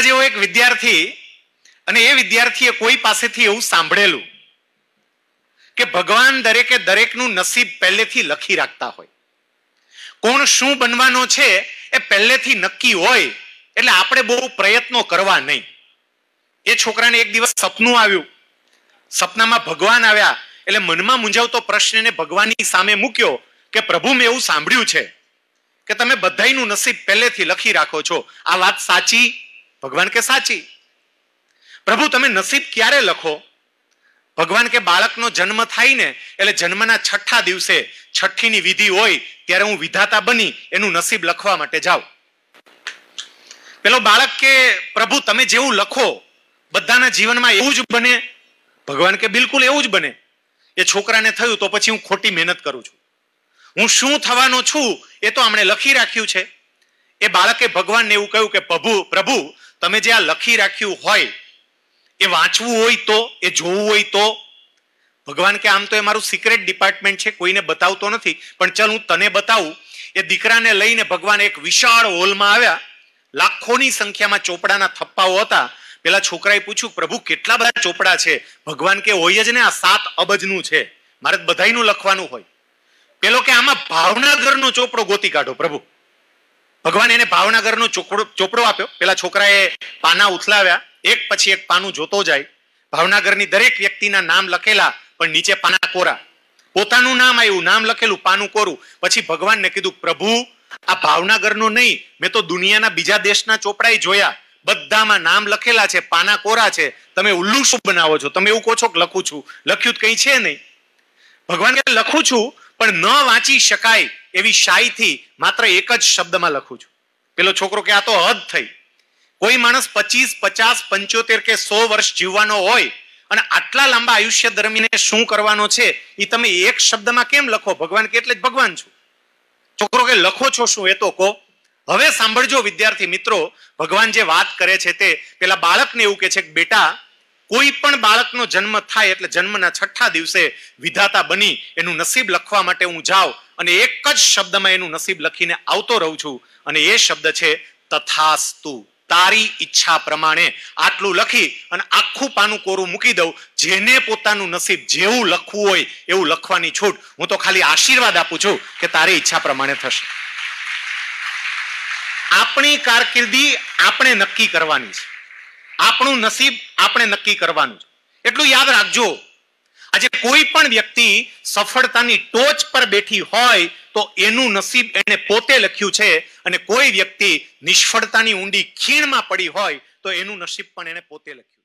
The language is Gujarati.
મારા જેવો એક વિદ્યાર્થી અને એ વિદ્યાર્થીએ કોઈ પાસેથી એવું સાંભળેલું કે ભગવાન દરેકે દરેકનું નસીબ પહેલેથી લખી રાખતા હોય કોણ શું બનવાનો છે એ પહેલેથી નક્કી હોય એટલે આપણે બહુ પ્રયત્નો કરવા નહીં એ છોકરાને એક દિવસ સપનું આવ્યું સપનામાં ભગવાન આવ્યા એટલે મનમાં મૂંઝાવતો પ્રશ્ન પ્રશ્નને ભગવાનની સામે મૂક્યો કે પ્રભુ મેં એવું સાંભળ્યું છે કે તમે બધાનું નસીબ પહેલેથી લખી રાખો છો આ વાત સાચી ભગવાન કે સાચી પ્રભુ તમે નસીબ ક્યારે લખો ભગવાન કે બાળકનો જન્મ થાય ને એટલે જન્મના છઠ્ઠા દિવસે છઠ્ઠીની વિધિ હોય ત્યારે હું વિધાતા બની એનું નસીબ લખવા માટે જાઉં પેલો બાળક કે પ્રભુ તમે જેવું લખો બધાના જીવનમાં એવું જ બને ભગવાન કે બિલકુલ એવું જ બને એ છોકરાને થયું તો પછી હું ખોટી મહેનત કરું છું હું શું થવાનો છું એ તો આપણે લખી રાખ્યું છે એ બાળકે ભગવાનને એવું કહ્યું કે પ્રભુ પ્રભુ તમે જે આ લખી રાખ્યું હોય એ વાંચવું હોય તો એ જોવું હોય તો ભગવાન કે આમ તો એ મારું સિક્રેટ ડિપાર્ટમેન્ટ છે કોઈને બતાવતો નથી પણ ચલ હું તને બતાવું એ દીકરાને લઈને ભગવાન એક વિશાળ હોલમાં આવ્યા લાખોની સંખ્યામાં ચોપડાના થપ્પાઓ હતા પેલા છોકરાએ પૂછ્યું પ્રભુ કેટલા બધા ચોપડા છે ભગવાન કે હોય જ ને આ સાત અબજનું છે મારે બધાનું લખવાનું હોય પેલો કે આમાં ભાવનગરનો ચોપડો ગોતી કાઢો પ્રભુ ભગવાન એને ભાવનગરનો ચોપડો આપ્યો પેલા છોકરાએ પાના ઉથલાવ્યા એક પછી એક પાનું જોતો જાય ભાવનગરની દરેક વ્યક્તિના નામ લખેલા પણ નીચે પાના કોરા પોતાનું નામ આવ્યું નામ લખેલું પાનું કોરું પછી ભગવાનને કીધું પ્રભુ આ ભાવનગરનો નહીં મેં તો દુનિયાના બીજા દેશના ચોપડાય જોયા બધામાં નામ લખેલા છે પાના કોરા છે તમે ઉલ્લું શું બનાવો છો તમે એવું કહો છો કે લખું છું લખ્યું કઈ છે નહીં ભગવાન લખું છું પણ ન વાંચી શકાય એવી શાહીથી માત્ર એક જ શબ્દમાં લખું છું પેલો છોકરો કે આ તો હદ થઈ કોઈ માણસ પચીસ પચાસ પંચોતેર કે સો વર્ષ જીવવાનો હોય અને આટલા લાંબા આયુષ્ય દરમિયાન શું કરવાનો છે એ તમે એક શબ્દમાં કેમ લખો ભગવાન કે એટલે જ ભગવાન છું છોકરો કે લખો છો શું એ તો કહો હવે સાંભળજો વિદ્યાર્થી મિત્રો ભગવાન જે વાત કરે છે તે પેલા બાળકને એવું કે છે કે બેટા કોઈ પણ બાળકનો જન્મ થાય એટલે જન્મના છઠ્ઠા દિવસે વિધાતા બની એનું નસીબ લખવા માટે હું જાઉં અને એક જ શબ્દમાં એનું નસીબ લખીને આવતો રહું છું અને એ શબ્દ છે તથાસ્તુ તારી ઈચ્છા પ્રમાણે આટલું લખી અને આખું પાનું કોરું મૂકી દઉં જેને પોતાનું નસીબ જેવું લખવું હોય એવું લખવાની છૂટ હું તો ખાલી આશીર્વાદ આપું છું કે તારી ઈચ્છા પ્રમાણે થશે આપણી કારકિર્દી આપણે નક્કી કરવાની છે આપણું નસીબ આપણે નક્કી કરવાનું છે એટલું યાદ રાખજો આજે કોઈ પણ વ્યક્તિ સફળતાની ટોચ પર બેઠી હોય તો એનું નસીબ એને પોતે લખ્યું છે અને કોઈ વ્યક્તિ નિષ્ફળતાની ઊંડી ખીણમાં પડી હોય તો એનું નસીબ પણ એને પોતે લખ્યું